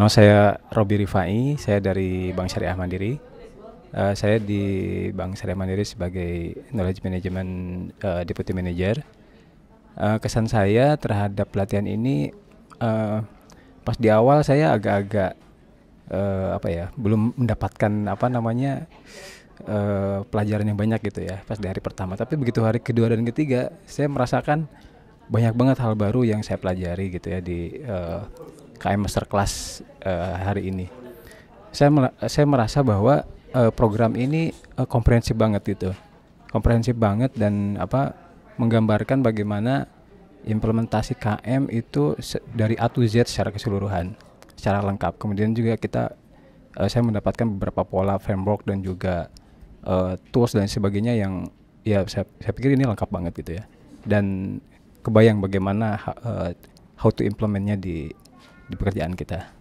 No, saya Robi Rifai, saya dari Bank Syariah Mandiri. Uh, saya di Bank Syariah Mandiri sebagai Knowledge Management uh, Deputy Manager. Uh, kesan saya terhadap pelatihan ini uh, pas di awal saya agak-agak uh, apa ya, belum mendapatkan apa namanya uh, pelajaran yang banyak gitu ya pas di hari pertama. Tapi begitu hari kedua dan ketiga saya merasakan banyak banget hal baru yang saya pelajari gitu ya di uh, eh, KM Masterclass uh, hari ini. Saya saya merasa bahwa uh, program ini uh, komprehensif banget gitu. Komprehensif banget dan apa menggambarkan bagaimana implementasi KM itu dari A to Z secara keseluruhan, secara lengkap. Kemudian juga kita uh, saya mendapatkan beberapa pola framework dan juga uh, tools dan sebagainya yang ya saya, saya pikir ini lengkap banget gitu ya. Dan kebayang bagaimana uh, how to implementnya di di pekerjaan kita.